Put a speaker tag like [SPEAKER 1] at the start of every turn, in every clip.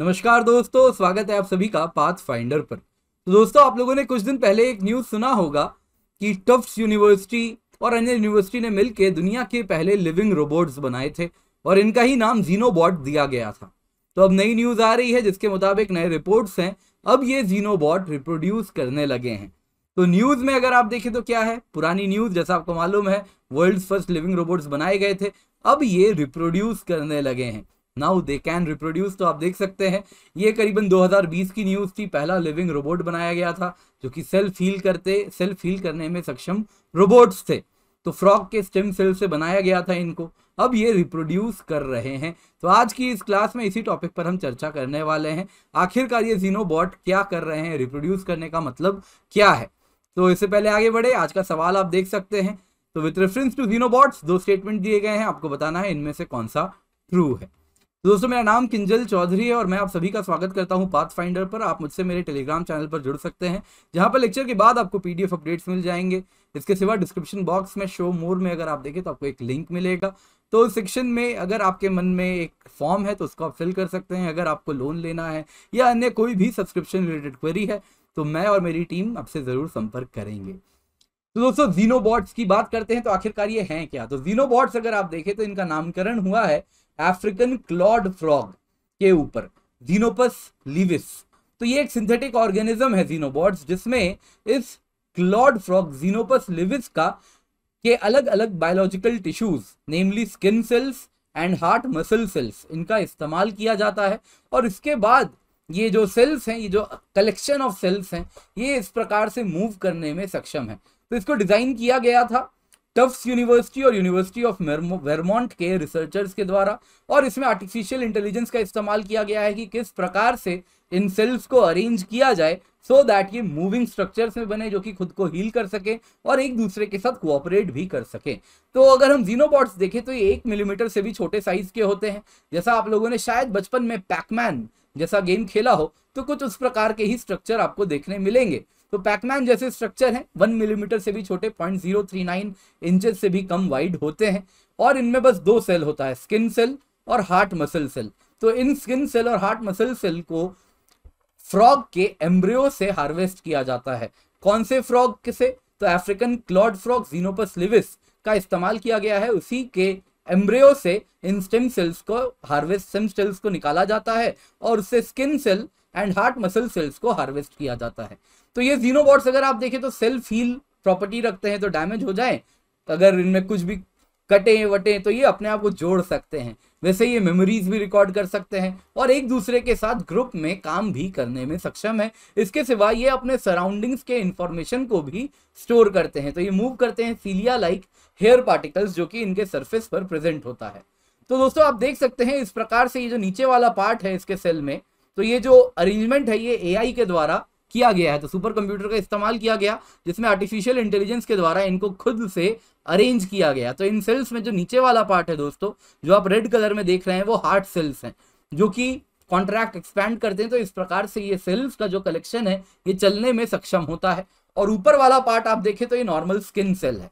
[SPEAKER 1] नमस्कार दोस्तों स्वागत है आप सभी का पाथ फाइंडर पर तो दोस्तों आप लोगों ने कुछ दिन पहले एक न्यूज़ सुना होगा कि टफ्स यूनिवर्सिटी और अन्य यूनिवर्सिटी ने मिलकर दुनिया के पहले लिविंग रोबोट्स बनाए थे और इनका ही नाम जीनोबॉट दिया गया था तो अब नई न्यूज़ आ रही है जिसके मुताबिक नए रिपोर्ट्स हैं अब ये जीनोबॉट रिप्रोड्यूस करने लगे हैं तो न्यूज़ में अगर आप देखें तो क्या है पुरानी न्यूज़ जैसा आपको मालूम है वर्ल्ड फर्स्ट लिविंग रोबोट्स बनाए गए थे अब ये रिप्रोड्यूस करने लगे हैं नाउ दे कैन रिप्रोड्यूस तो आप देख सकते हैं ये करीबन 2020 की न्यूज़ थी पहला लिविंग रोबोट बनाया गया था जो कि सेल्फ हील करते सेल्फ हील करने में सक्षम रोबोट्स थे तो फ्रॉक के स्टेम सेल से बनाया गया था इनको अब ये रिप्रोड्यूस कर रहे हैं तो आज की इस क्लास में इसी टॉपिक पर हम चर्चा करने वाले हैं आखिरकार ये जीनोबॉट क्या कर रहे हैं रिप्रोड्यूस करने का मतलब क्या है तो इससे पहले आगे बढ़े आज का सवाल आप देख सकते हैं तो विथ रेफरेंस टू जीनोबॉट्स दो स्टेटमेंट दिए गए हैं आपको बताना है इनमें से कौन सा ट्रू है तो दोस्तों मेरा नाम किंजल चौधरी है और मैं आप सभी का स्वागत करता हूं पाथ फाइंडर पर आप मुझसे मेरे टेलीग्राम चैनल पर जुड़ सकते हैं जहां पर लेक्चर के बाद आपको पीडीएफ अपडेट्स मिल जाएंगे इसके सिवा डिस्क्रिप्शन बॉक्स में शो मोर में अगर आप देखें तो आपको एक लिंक मिलेगा तो सेक्शन में अगर आपके मन में एक फॉर्म है तो उसको आप फिल कर सकते हैं अगर आपको लोन लेना है या अन्य कोई भी सब्सक्रिप्शन रिलेटेड क्वेरी है तो मैं और मेरी टीम आपसे ज़रूर संपर्क करेंगे तो दोस्तों जीनोबॉट्स की बात करते हैं तो आखिरकार ये हैं क्या तो जीनोबॉट्स अगर आप देखें तो इनका नामकरण हुआ है अफ्रीकन क्लॉड फ्रॉग के ऊपर जीनोपस लिविस तो ये एक सिंथेटिक ऑर्गेनिज्म है जीनोबॉट्स जिसमें इस क्लॉड फ्रॉग जीनोपस लिविस का के अलग अलग biological tissues namely skin cells and heart muscle cells इनका इस्तेमाल किया जाता है और इसके बाद ये जो सेल्स हैं ये जो कलेक्शन ऑफ सेल्स हैं ये इस प्रकार से मूव करने में सक्षम है तो इसको डिज़ाइन किया गया था टफ्स यूनिवर्सिटी और यूनिवर्सिटी ऑफ वेरमोंट के रिसर्चर्स के द्वारा और इसमें आर्टिफिशियल इंटेलिजेंस का इस्तेमाल किया गया है कि किस प्रकार से इन सेल्स को अरेंज किया जाए सो so दैट ये मूविंग स्ट्रक्चर्स में बने जो कि खुद को हील कर सके और एक दूसरे के साथ कोऑपरेट भी कर सके तो अगर हम जीनोबॉट्स देखें तो ये एक मिलीमीटर से भी छोटे साइज के होते हैं जैसा आप लोगों ने शायद बचपन में पैकमैन जैसा गेम खेला हो तो कुछ उस प्रकार के ही स्ट्रक्चर आपको देखने मिलेंगे तो पैकमैन जैसे स्ट्रक्चर हैं वन मिलीमीटर से भी छोटे point zero three nine inches से भी कम वाइड होते हैं और इनमें बस दो सेल होता है स्किन सेल और हार्ट मसल सेल तो इन स्किन सेल और हार्ट मसल सेल को फ्रॉग के एम्ब्रियो से हार्वेस्ट किया जाता है कौन से फ्रॉग से तो African clawed frog Xenopus laevis का इस्तेमाल किया गया है उसी के एम्ब्रियो से इन स्टेम सेल्स को हार्वेस्ट स्टेम सेल्स को निकाला जाता है और उससे skin cell and heart muscle cells को हार्वेस्ट किया जाता है तो ये जीनोबॉट्स अगर आप देखें तो सेल्फ हील प्रॉपर्टी रखते हैं तो डैमेज हो जाए अगर इनमें कुछ भी कटे वटे तो ये अपने आप को जोड़ सकते हैं वैसे ये मेमोरीज भी रिकॉर्ड कर सकते हैं और एक दूसरे के साथ ग्रुप में काम भी करने में सक्षम है इसके सिवा ये अपने सराउंडिंग्स के इंफॉर्मेशन को भी स्टोर करते हैं तो ये मूव करते हैं सीलिया लाइक हेयर पार्टिकल्स जो कि इनके सरफेस पर प्रेजेंट होता है तो दोस्तों आप देख सकते हैं इस प्रकार से ये जो नीचे वाला पार्ट है इसके सेल में तो ये जो अरेंजमेंट है ये एआई के द्वारा किया गया है तो सुपर कंप्यूटर का इस्तेमाल किया गया जिसमें आर्टिफिशियल इंटेलिजेंस के द्वारा इनको खुद से अरेंज किया गया तो इन सेल्स में जो नीचे वाला पार्ट है दोस्तों जो आप रेड कलर में देख रहे हैं वो हार्ट सेल्स हैं जो कि कॉन्ट्रैक्ट एक्सपैंड करते हैं तो इस प्रकार से ये सेल्स का जो कलेक्शन है ये चलने में सक्षम होता है और ऊपर वाला पार्ट आप देखें तो ये नॉर्मल स्किन सेल है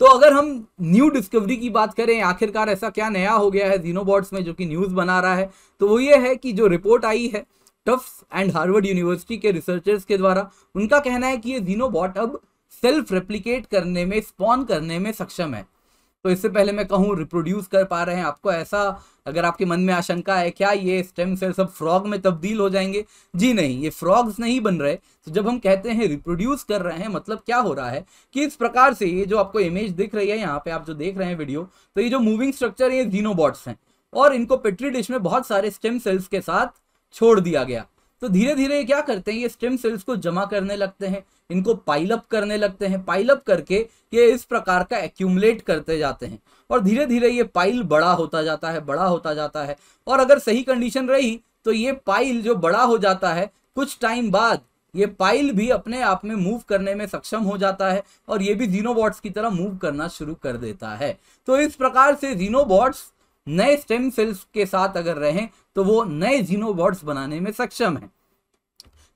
[SPEAKER 1] तो अगर हम न्यू डिस्कवरी की बात करें आखिरकार ऐसा क्या नया हो गया है जीनोबॉट्स में जो कि न्यूज़ बना रहा है तो वो ये है कि जो रिपोर्ट आई है टफ्स एंड हार्वर्ड यूनिवर्सिटी के रिसर्चर्स के द्वारा उनका कहना है कि ये जीनोबॉट अब सेल्फ रेप्लीकेट करने में स्पॉन करने में सक्षम है तो इससे पहले मैं कहूँ रिप्रोड्यूस कर पा रहे हैं आपको ऐसा अगर आपके मन में आशंका है क्या ये स्टेम सेल सब फ्रॉग में तब्दील हो जाएंगे जी नहीं ये फ्रॉग्स नहीं बन रहे तो जब हम कहते हैं रिप्रोड्यूस कर रहे हैं मतलब क्या हो रहा है कि इस प्रकार से ये जो आपको इमेज दिख रही है यहाँ पे आप जो देख रहे हैं वीडियो तो ये जो मूविंग स्ट्रक्चर है ये जीनोबॉट्स हैं और इनको पेट्री डिश में बहुत सारे स्टेम सेल्स के साथ छोड़ दिया गया तो धीरे धीरे क्या करते हैं ये स्टेम सेल्स को जमा करने लगते हैं इनको पाइलअप करने लगते हैं पाइलअप करके ये इस प्रकार का एक्यूमलेट करते जाते हैं और धीरे धीरे ये पाइल बड़ा होता जाता है बड़ा होता जाता है और अगर सही कंडीशन रही तो ये पाइल जो बड़ा हो जाता है कुछ टाइम बाद ये पाइल भी अपने आप में मूव करने में सक्षम हो जाता है और ये भी जीनोबॉट्स की तरह मूव करना शुरू कर देता है तो इस प्रकार से जीनोबॉट्स नए स्टेम सेल्स के साथ अगर रहें तो वो नए जीनोबॉट्स बनाने में सक्षम है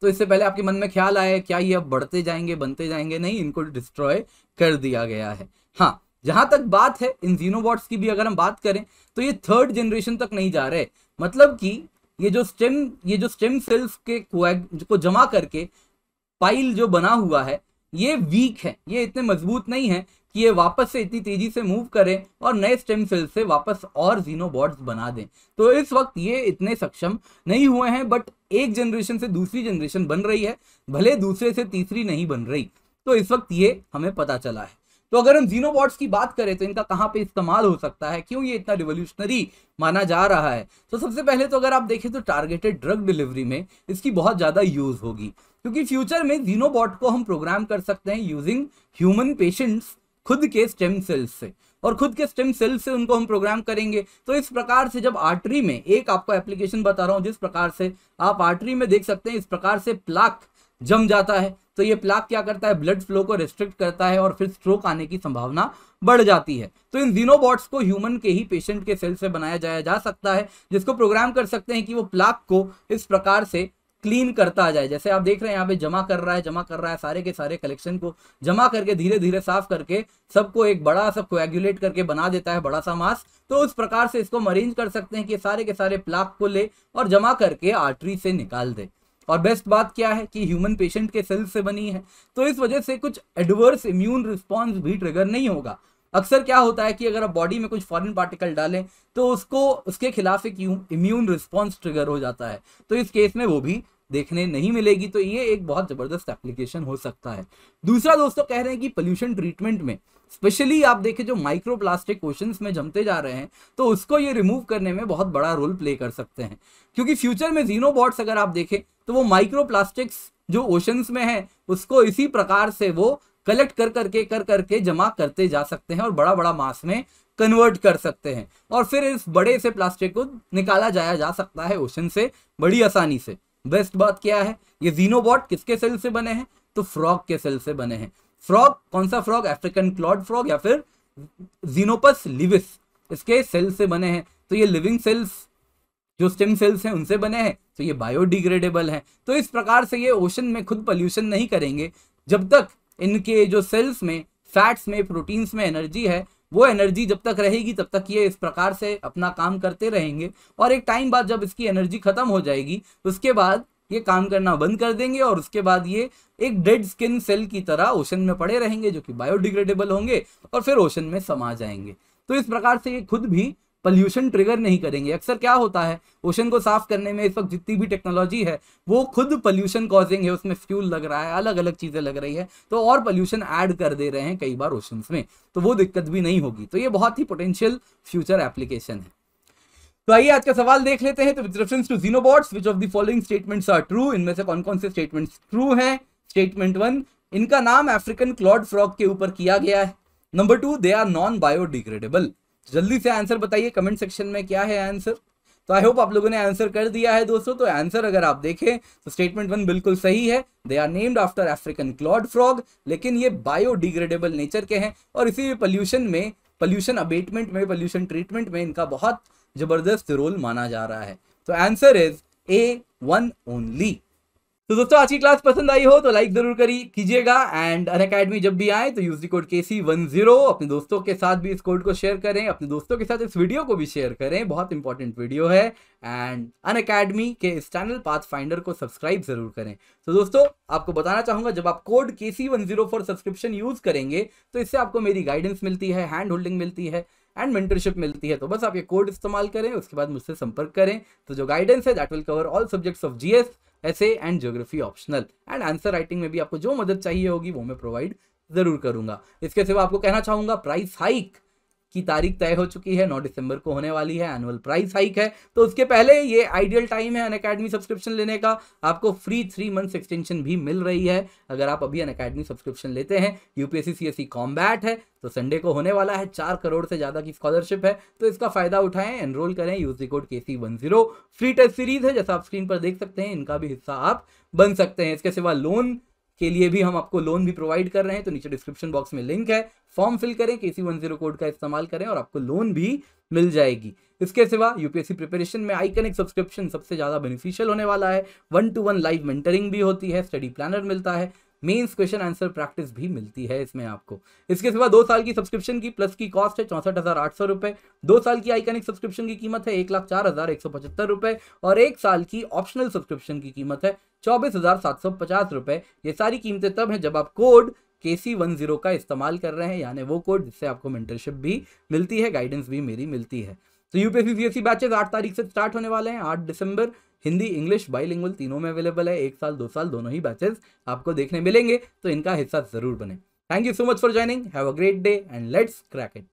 [SPEAKER 1] तो इससे पहले आपके मन में ख्याल आया क्या ये अब बढ़ते जाएंगे बनते जाएंगे नहीं इनको डिस्ट्रॉय कर दिया गया है हाँ जहां तक बात है इन जीनोबॉट्स की भी अगर हम बात करें तो ये थर्ड जनरेशन तक नहीं जा रहे मतलब कि ये जो स्टेम ये जो स्टेम सेल्स के को जमा करके पाइल जो बना हुआ है ये वीक है ये इतने मजबूत नहीं है कि ये वापस से इतनी तेजी से मूव करें और नए स्टेम सेल से वापस और जीनोबॉट्स बना दें तो इस वक्त ये इतने सक्षम नहीं हुए हैं बट एक जनरेशन से दूसरी जनरेशन बन रही है भले दूसरे से तीसरी नहीं बन रही तो इस वक्त ये हमें पता चला है तो अगर हम जीनोबॉट्स की बात करें तो इनका कहाँ पे इस्तेमाल हो सकता है क्यों ये इतना रिवोल्यूशनरी माना जा रहा है तो सबसे पहले तो अगर आप देखें तो टारगेटेड ड्रग डिलीवरी में इसकी बहुत ज़्यादा यूज़ होगी क्योंकि फ्यूचर में जीनोबॉट को हम प्रोग्राम कर सकते हैं यूजिंग ह्यूमन पेशेंट्स खुद के स्टेम सेल्स से और खुद के स्टेम सेल से उनको हम प्रोग्राम करेंगे तो इस प्रकार से जब आर्टरी में एक आपको एप्लीकेशन बता रहा हूँ जिस प्रकार से आप आर्टरी में देख सकते हैं इस प्रकार से प्लाक जम जाता है तो ये प्लाक क्या करता है ब्लड फ्लो को रिस्ट्रिक्ट करता है और फिर स्ट्रोक आने की संभावना बढ़ जाती है तो इन जीनोबॉट्स को ह्यूमन के ही पेशेंट के सेल से बनाया जाया जा सकता है जिसको प्रोग्राम कर सकते हैं कि वो प्लाक को इस प्रकार से क्लीन करता जाए जैसे आप देख रहे हैं यहाँ पे जमा कर रहा है जमा कर रहा है सारे के सारे कलेक्शन को जमा करके धीरे धीरे साफ करके सबको एक बड़ा सा कोएगुलेट करके बना देता है बड़ा सा मास तो उस प्रकार से इसको मरीज कर सकते हैं कि सारे के सारे प्लाक को ले और जमा करके आर्टरी से निकाल दे और बेस्ट बात क्या है कि ह्यूमन पेशेंट के सेल्स से बनी है तो इस वजह से कुछ एडवर्स इम्यून रिस्पॉन्स भी ट्रिगर नहीं होगा अक्सर क्या होता है कि अगर आप बॉडी में कुछ फॉरेन पार्टिकल डालें तो उसको उसके खिलाफ एक इम्यून रिस्पॉन्स ट्रिगर हो जाता है तो इस केस में वो भी देखने नहीं मिलेगी तो ये एक बहुत ज़बरदस्त एप्लीकेशन हो सकता है दूसरा दोस्तों कह रहे हैं कि पोल्यूशन ट्रीटमेंट में स्पेशली आप देखें जो माइक्रो प्लास्टिक ओशंस में जमते जा रहे हैं तो उसको ये रिमूव करने में बहुत बड़ा रोल प्ले कर सकते हैं क्योंकि फ्यूचर में जीनोबॉट्स अगर आप देखें तो वो माइक्रो प्लास्टिक्स जो ओशंस में है उसको इसी प्रकार से वो कलेक्ट कर करके कर करके जमा करते जा सकते हैं और बड़ा बड़ा मास में कन्वर्ट कर सकते हैं और फिर इस बड़े से प्लास्टिक को निकाला जाया जा सकता है ओशन से बड़ी आसानी से बेस्ट बात क्या है ये जीनोबॉट किसके सेल से बने हैं तो फ्रॉग के सेल से बने हैं फ्रॉग कौन सा फ्रॉग अफ्रीकन क्लॉड फ्रॉग या फिर जीनोपस लिविस इसके सेल से बने हैं तो ये लिविंग सेल्स जो स्टेम सेल्स हैं उनसे बने हैं तो ये बायोडिग्रेडेबल हैं तो इस प्रकार से ये ओशन में खुद पॉल्यूशन नहीं करेंगे जब तक इनके जो सेल्स में फैट्स में प्रोटीन्स में एनर्जी है वो एनर्जी जब तक रहेगी तब तक ये इस प्रकार से अपना काम करते रहेंगे और एक टाइम बाद जब इसकी एनर्जी खत्म हो जाएगी उसके बाद ये काम करना बंद कर देंगे और उसके बाद ये एक डेड स्किन सेल की तरह ओशन में पड़े रहेंगे जो कि बायोडिग्रेडेबल होंगे और फिर ओशन में समा जाएंगे तो इस प्रकार से ये खुद भी पल्यूशन ट्रिगर नहीं करेंगे अक्सर क्या होता है ओशन को साफ करने में इस वक्त जितनी भी टेक्नोलॉजी है वो खुद पॉल्यूशन कॉजिंग है उसमें फ्यूल लग रहा है अलग अलग चीज़ें लग रही है तो और पॉल्यूशन ऐड कर दे रहे हैं कई बार ओशन में तो वो दिक्कत भी नहीं होगी तो ये बहुत ही पोटेंशियल फ्यूचर एप्लीकेशन है तो आइए आज का सवाल देख लेते हैं तो with reference to xenobots which of the following statements are true इनमें से कौन कौन से स्टेटमेंट्स ट्रू हैं स्टेटमेंट वन इनका नाम अफ्रीकन क्लॉड फ्रॉक के ऊपर किया गया है number two they are non biodegradable जल्दी से आंसर बताइए कमेंट सेक्शन में क्या है आंसर तो आई होप आप लोगों ने आंसर कर दिया है दोस्तों तो आंसर अगर आप देखें तो स्टेटमेंट वन बिल्कुल सही है they are named after African clawed frog लेकिन ये बायोडिग्रेडेबल नेचर के हैं और इसी पॉल्यूशन में पॉल्यूशन अबेटमेंट में पॉल्यूशन ट्रीटमेंट में इनका बहुत जबरदस्त रोल माना जा रहा है तो answer is A one only तो दोस्तों आज की क्लास पसंद आई हो तो लाइक जरूर करी कीजिएगा एंड अन अकेडमी जब भी आए तो use the code K C one zero अपने दोस्तों के साथ भी इस कोड को शेयर करें अपने दोस्तों के साथ इस वीडियो को भी शेयर करें बहुत इंपॉर्टेंट वीडियो है एंड अन अकेडमी के इस चैनल पाथ फाइंडर को सब्सक्राइब जरूर करें तो दोस्तों आपको बताना चाहूंगा जब आप code K C one zero four subscription use करेंगे तो इससे आपको मेरी गाइडेंस मिलती है हैंड होल्डिंग मिलती है एंड मेंटरशिप मिलती है तो बस आप ये कोड इस्तेमाल करें उसके बाद मुझसे संपर्क करें तो जो गाइडेंस है that will cover all subjects of GS ऐसे and geography optional and answer writing में भी आपको जो मदद चाहिए होगी वो मैं प्रोवाइड जरूर करूंगा इसके सिवा आपको कहना चाहूंगा प्राइस हाइक की तारीख तय हो चुकी है नौ दिसंबर को होने वाली है एनुअल प्राइस हाइक है तो उसके पहले ये आइडियल टाइम है अन सब्सक्रिप्शन लेने का आपको फ्री थ्री मंथ्स एक्सटेंशन भी मिल रही है अगर आप अभी अन सब्सक्रिप्शन लेते हैं यूपीएससी सीएससी कॉम्बैट है तो संडे को होने वाला है चार करोड़ से ज़्यादा की स्कॉलरशिप है तो इसका फायदा उठाएं एनरोल करें use code K C one zero free test series है जैसा आप स्क्रीन पर देख सकते हैं इनका भी हिस्सा आप बन सकते हैं इसके सिवा लोन के लिए भी हम आपको लोन भी प्रोवाइड कर रहे हैं तो नीचे डिस्क्रिप्शन बॉक्स में लिंक है फॉर्म फिल करें K C one zero code का इस्तेमाल करें और आपको लोन भी मिल जाएगी इसके सिवा यूपीएससी प्रिपरेशन में आइकनिक सब्सक्रिप्शन सबसे ज़्यादा बेनिफिशियल होने वाला है one to one live mentoring भी होती है स्टडी प्लानर मिलता है मेंस क्वेश्चन आंसर प्रैक्टिस भी मिलती है इसमें आपको इसके सिवा दो साल की सब्सक्रिप्शन की प्लस की कॉस्ट है चौंसठ हज़ार आठ सौ रुपए दो साल की आइकनिक सब्सक्रिप्शन की कीमत है एक लाख चार हज़ार एक सौ पचहत्तर रुपए और एक साल की ऑप्शनल सब्सक्रिप्शन की कीमत है चौबीस हजार सात सौ पचास रुपए ये सारी कीमतें तब हैं जब आप code K C one zero का इस्तेमाल कर रहे हैं यानी वो कोड जिससे आपको मेंटरशिप भी मिलती है गाइडेंस भी मेरी मिलती है तो यूपीएससी सी बैचेज आठ तारीख से स्टार्ट होने वाले हैं आठ दिसंबर हिंदी इंग्लिश बाई तीनों में अवेलेबल है एक साल दो साल दोनों ही बैचेस आपको देखने मिलेंगे तो इनका हिस्सा जरूर बने thank you so much for joining have a great day and let's crack it